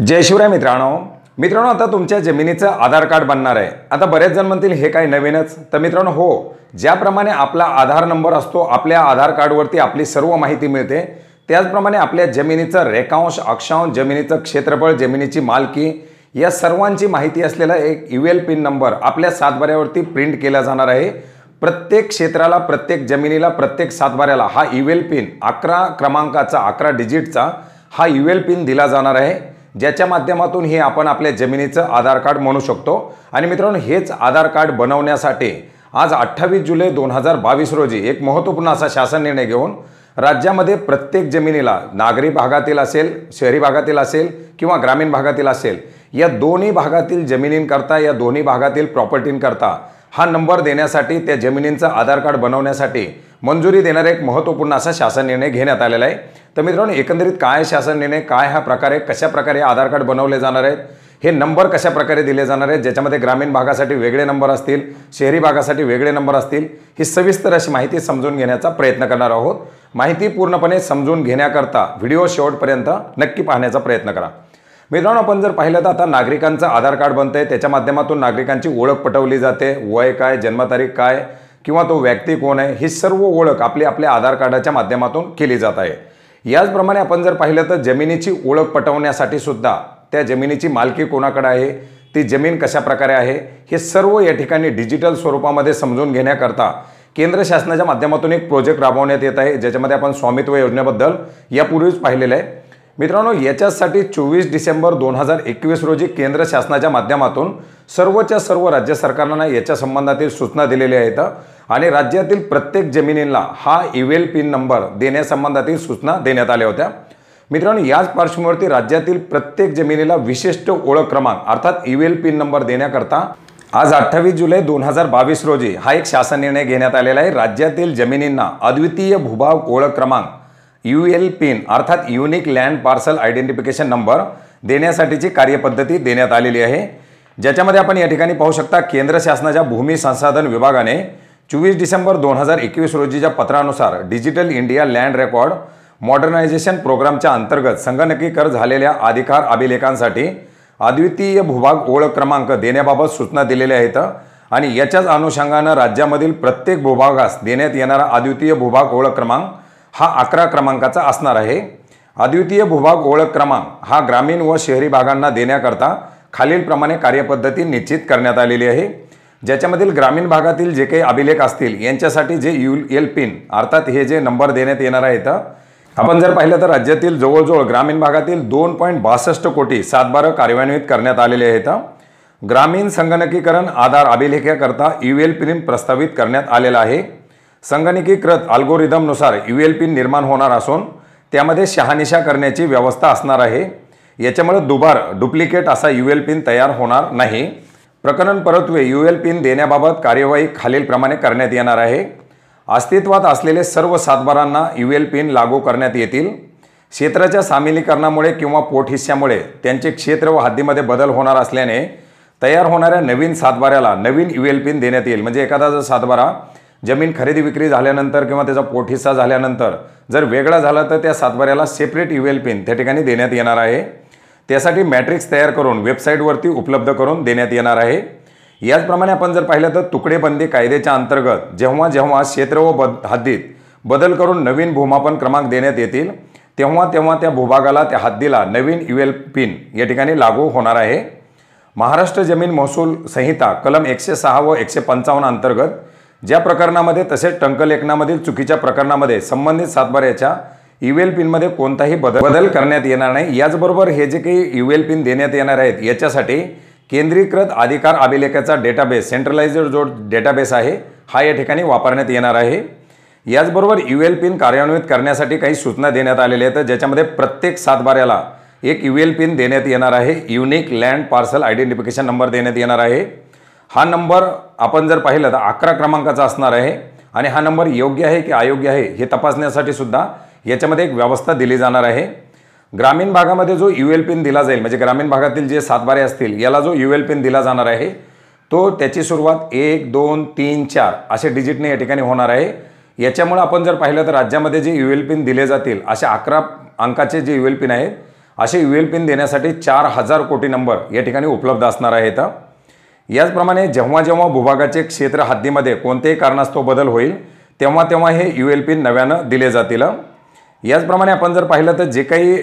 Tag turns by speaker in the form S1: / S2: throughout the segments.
S1: जय शिवराय मित्रांनो मित्रांनो आता तुमच्या जमिनीचं आधार कार्ड बनणार आहे आता बरेच जण म्हणतील हे काय नवीनच तर मित्रांनो हो ज्याप्रमाणे आपला आधार नंबर असतो आपल्या आधार कार्डवरती आपली सर्व माहिती मिळते त्याचप्रमाणे आपल्या जमिनीचं रेखांश अक्षांश जमिनीचं क्षेत्रफळ जमिनीची मालकी या सर्वांची माहिती असलेला एक यू एल पिन नंबर आपल्या सातबाऱ्यावरती प्रिंट केला जाणार आहे प्रत्येक क्षेत्राला प्रत्येक जमिनीला प्रत्येक सातबाऱ्याला हा यू e पिन अकरा क्रमांकाचा अकरा डिजिटचा हा यू एल पिन दिला जाणार आहे ज्याच्या माध्यमातून हे आपण आपल्या जमिनीचं आधार कार्ड म्हणू शकतो आणि मित्रांनो हेच आधार कार्ड बनवण्यासाठी आज अठ्ठावीस जुलै दोन हजार बावीस रोजी एक महत्त्वपूर्ण असा शासन निर्णय घेऊन राज्यामध्ये प्रत्येक जमिनीला नागरी भागातील असेल शहरी भागातील असेल किंवा ग्रामीण भागातील असेल या दोन्ही भागातील जमिनींकरता या दोन्ही भागातील प्रॉपर्टींकरता हा नंबर देण्यासाठी त्या जमिनींचं आधार कार्ड बनवण्यासाठी मंजुरी देणारा एक महत्त्वपूर्ण असा शासन निर्णय घेण्यात आलेला आहे तर मित्रांनो एकंदरीत काय शासन निर्णय काय हा प्रकारे कशा प्रकारे आधार कार्ड बनवले जाणार आहेत हे नंबर कशा दिले जाणार आहेत ज्याच्यामध्ये ग्रामीण भागासाठी वेगळे नंबर असतील शहरी भागासाठी वेगळे नंबर असतील ही सविस्तर अशी माहिती समजून घेण्याचा प्रयत्न करणार आहोत माहिती पूर्णपणे समजून घेण्याकरता व्हिडिओ शेवटपर्यंत नक्की पाहण्याचा प्रयत्न करा मित्रांनो आपण जर पाहिलं तर आता नागरिकांचं आधार कार्ड बनतं आहे त्याच्या माध्यमातून नागरिकांची ओळख पटवली जाते वय काय जन्मतारीख काय किंवा तो व्यक्ती कोण आहे ही सर्व ओळख आपली आपल्या आधार कार्डाच्या माध्यमातून केली जात आहे याचप्रमाणे आपण जर पाहिलं तर जमिनीची ओळख पटवण्यासाठी सुद्धा त्या जमिनीची मालकी कोणाकडे आहे ती जमीन कशा प्रकारे आहे हे सर्व या ठिकाणी डिजिटल स्वरूपामध्ये समजून घेण्याकरता केंद्र शासनाच्या माध्यमातून एक प्रोजेक्ट राबवण्यात येत आहे ज्याच्यामध्ये आपण स्वामित्व योजनेबद्दल यापूर्वीच पाहिलेलं आहे मित्रांनो याच्यासाठी चोवीस डिसेंबर दोन हजार एकवीस रोजी केंद्र शासनाच्या माध्यमातून सर्वच्या सर्व राज्य सरकारांना याच्या संबंधातील सूचना दिलेल्या आहेत आणि राज्यातील प्रत्येक जमिनींना हा इवेल पिन नंबर देण्यासंबंधातील सूचना देण्यात आल्या होत्या मित्रांनो याच पार्श्वभूमीवरती राज्यातील प्रत्येक जमिनीला विशिष्ट ओळख क्रमांक अर्थात इवेल पिन नंबर देण्याकरता आज अठ्ठावीस जुलै दोन हजार बावीस रोजी हा एक शासन निर्णय घेण्यात आलेला आहे राज्यातील जमिनींना अद्वितीय भूभाग ओळख क्रमांक यू एल पिन अर्थात unique land parcel identification number देण्यासाठीची कार्यपद्धती देण्यात आलेली आहे ज्याच्यामध्ये आपण या ठिकाणी पाहू शकता केंद्र शासनाच्या भूमी संसाधन विभागाने चोवीस डिसेंबर दोन हजार एकवीस रोजीच्या पत्रानुसार digital India land record modernisation प्रोग्रामच्या अंतर्गत संगणकीकर झालेल्या अधिकार अभिलेखांसाठी अद्वितीय भूभाग ओळख क्रमांक देण्याबाबत सूचना दिलेल्या आहेत आणि याच्याच अनुषंगानं राज्यामधील प्रत्येक भूभागास देण्यात येणारा अद्वितीय भूभाग ओळख क्रमांक हा अकरा क्रमांकाचा असणार आहे अद्वितीय भूभाग ओळख क्रमांक हा ग्रामीण व शहरी भागांना देण्याकरता खालीलप्रमाणे कार्यपद्धती निश्चित करण्यात आलेली आहे ज्याच्यामधील ग्रामीण भागातील जे काही अभिलेख असतील यांच्यासाठी जे यू एल पिन अर्थात हे जे नंबर देण्यात येणार आहेत आपण जर पाहिलं तर राज्यातील जवळजवळ ग्रामीण भागातील दोन पॉईंट बासष्ट कोटी सातबारा कार्यान्वित करण्यात आलेले आहेत ग्रामीण संगणकीकरण आधार अभिलेखाकरता यू एल पिन प्रस्तावित करण्यात आलेला आहे संगणकीकृत अल्गोरिदमनुसार यू एल पिन निर्माण होणार असून त्यामध्ये शहानिशा करण्याची व्यवस्था असणार आहे याच्यामुळे दुबार डुप्लिकेट असा यू एल पिन तयार होणार नाही प्रकरण परत्वे यू एल पिन देण्याबाबत कार्यवाही खालीलप्रमाणे करण्यात येणार आहे अस्तित्वात असलेले सर्व सातबारांना यू एल पिन लागू करण्यात येतील क्षेत्राच्या सामीलीकरणामुळे किंवा पोटहिस्स्यामुळे त्यांचे क्षेत्र व हद्दीमध्ये बदल होणार असल्याने तयार होणाऱ्या नवीन सातबाऱ्याला नवीन यू एल पिन देण्यात येईल म्हणजे एखादा जर सातबारा जमीन खरेदी विक्री झाल्यानंतर किंवा त्याचा हिस्सा झाल्यानंतर जर वेगळा झाला तर त्या सातबाऱ्याला सेपरेट ईवेल पिन त्या ठिकाणी देण्यात येणार आहे त्यासाठी मॅट्रिक्स तयार करून वेबसाईटवरती उपलब्ध करून देण्यात येणार आहे याचप्रमाणे आपण जर पाहिलं तर तुकडेबंदी कायद्याच्या अंतर्गत जेव्हा जेव्हा क्षेत्र व बद हद्दीत बदल करून नवीन भूमापन क्रमांक देण्यात येतील तेव्हा तेव्हा त्या भूभागाला त्या हद्दीला नवीन एल e पिन या ठिकाणी लागू होणार आहे महाराष्ट्र जमीन महसूल संहिता कलम एकशे सहा व एकशे पंचावन्न अंतर्गत ज्या प्रकरणामध्ये तसेच टंकलेखनामधील चुकीच्या प्रकरणामध्ये संबंधित सातबाऱ्याच्या यू e एल पिनमध्ये कोणताही बदल बदल करण्यात येणार नाही याचबरोबर हे जे काही यू e एल पिन देण्यात येणार आहेत याच्यासाठी केंद्रीकृत अधिकार अभिलेखाचा डेटाबेस सेंट्रलाइज्ड जो डेटाबेस आहे हा या ठिकाणी वापरण्यात येणार आहे याचबरोबर यू e एल पिन कार्यान्वित करण्यासाठी काही सूचना देण्यात आलेल्या आहेत ज्याच्यामध्ये प्रत्येक सातबाऱ्याला एक यू एल पिन देण्यात येणार आहे unique land parcel identification number देण्यात येणार आहे हा नंबर आपण जर पाहिला तर अकरा क्रमांकाचा असणार आहे आणि हा नंबर योग्य आहे की अयोग्य आहे हे तपासण्यासाठी सुद्धा याच्यामध्ये एक व्यवस्था दिली जाणार आहे ग्रामीण भागामध्ये जो यू एल पिन दिला जाईल म्हणजे ग्रामीण भागातील जे सातबारे असतील याला जो यू एल पिन दिला जाणार आहे तो त्याची सुरुवात एक दोन तीन चार असे डिजिटने या ठिकाणी होणार आहे याच्यामुळं आपण जर पाहिलं तर राज्यामध्ये जे यू एल पिन दिले जातील अशा अकरा अंकाचे जे यू एल पिन आहेत असे यू एल पिन देण्यासाठी चार हजार कोटी नंबर या ठिकाणी उपलब्ध असणार आहेत याचप्रमाणे जेव्हा जेव्हा भूभागाचे क्षेत्र हद्दीमध्ये कोणतेही कारणास्तव बदल होईल तेव्हा तेव्हा हे यू एल पी नव्यानं दिले जातील याचप्रमाणे आपण जर पाहिलं तर जे काही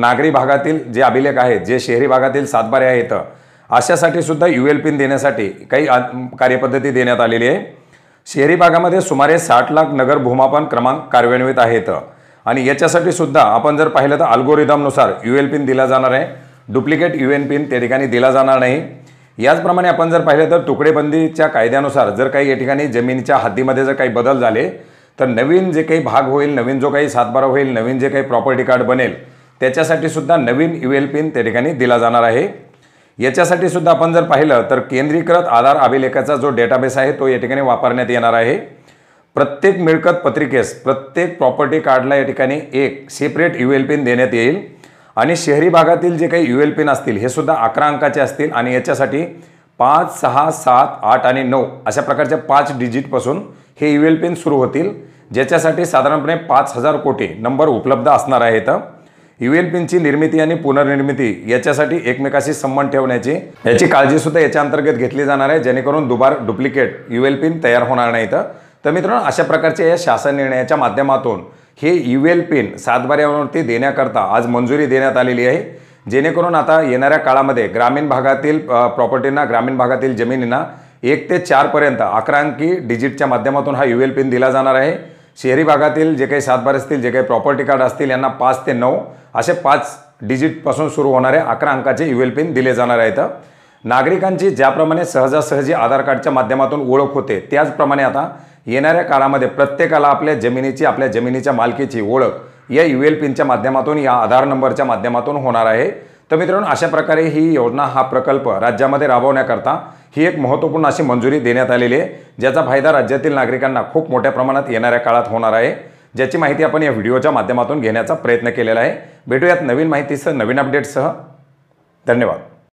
S1: नागरी भागातील जे अभिलेख आहेत जे शहरी भागातील सातबारे आहेत अशासाठी सुद्धा यू एल पिन देण्यासाठी काही कार्यपद्धती देण्यात आलेली आहे शहरी भागामध्ये सुमारे साठ लाख नगर भूमापन क्रमांक कार्यान्वित आहेत आणि याच्यासाठी सुद्धा आपण जर पाहिलं तर अल्गोरिदमनुसार यू एल पिन दिला जाणार आहे डुप्लिकेट यू एन पिन त्या ठिकाणी दिला जाणार नाही याचप्रमाणे आपण जर पाहिलं तर तुकडेबंदीच्या कायद्यानुसार जर काही या ठिकाणी जमिनीच्या हद्दीमध्ये जर काही बदल झाले तर नवीन जे काही भाग होईल नवीन जो काही सातबारा होईल नवीन जे काही प्रॉपर्टी कार्ड बनेल त्याच्यासाठी सुद्धा नवीन यू एल पिन त्या ठिकाणी दिला जाणार आहे याच्यासाठी सुद्धा आपण जर पाहिलं तर केंद्रीकृत आधार अभिलेखाचा जो डेटाबेस आहे तो या ठिकाणी वापरण्यात येणार आहे प्रत्येक मिळकत पत्रिकेस प्रत्येक प्रॉपर्टी कार्डला या ठिकाणी एक सेपरेट यू एल पिन देण्यात येईल आणि शहरी भागातील जे काही यू एल पिन असतील हे सुद्धा अकरा अंकाचे असतील आणि याच्यासाठी पाच सहा सात आठ आणि नऊ अशा प्रकारच्या पाच डिजिटपासून हे यू एल पिन सुरू होतील ज्याच्यासाठी साधारणपणे पाच हजार कोटी नंबर उपलब्ध असणार आहेत यू एल पिनची निर्मिती आणि पुनर्निर्मिती याच्यासाठी एकमेकाशी संबंध ठेवण्याची याची काळजी सुद्धा याच्या अंतर्गत घेतली जाणार आहे जेणेकरून दुबार डुप्लिकेट यू एल पिन तयार होणार नाही तर मित्रांनो अशा प्रकारच्या या शासन निर्णयाच्या माध्यमातून हे यू एल पिन सातबाऱ्यावरती देण्याकरता आज मंजुरी देण्यात आलेली आहे जेणेकरून आता येणाऱ्या काळामध्ये ग्रामीण भागातील प्रॉपर्टींना ग्रामीण भागातील जमिनींना एक ते चारपर्यंत अकरा अंकी डिजिटच्या माध्यमातून हा यू एल पिन दिला जाणार आहे शहरी भागातील जे काही सातबारे असतील जे काही प्रॉपर्टी कार्ड असतील यांना पाच ते नऊ असे पाच डिजिटपासून सुरू होणारे अकरा अंकाचे यू एल पिन दिले जाणार आहेत नागरिकांची ज्याप्रमाणे सहजासहजी आधार कार्डच्या माध्यमातून ओळख होते त्याचप्रमाणे आता येणाऱ्या काळामध्ये प्रत्येकाला आपल्या जमिनीची आपल्या जमिनीच्या मालकीची ओळख या यू एल पिनच्या माध्यमातून या आधार नंबरच्या माध्यमातून होणार आहे तर मित्रांनो अशा प्रकारे ही योजना हा प्रकल्प राज्यामध्ये राबवण्याकरता ही एक महत्त्वपूर्ण अशी मंजुरी देण्यात आलेली आहे ज्याचा फायदा राज्यातील नागरिकांना खूप मोठ्या प्रमाणात येणाऱ्या काळात होणार आहे ज्याची माहिती आपण या व्हिडिओच्या माध्यमातून घेण्याचा प्रयत्न केलेला आहे भेटूयात नवीन माहितीसह नवीन अपडेटसह धन्यवाद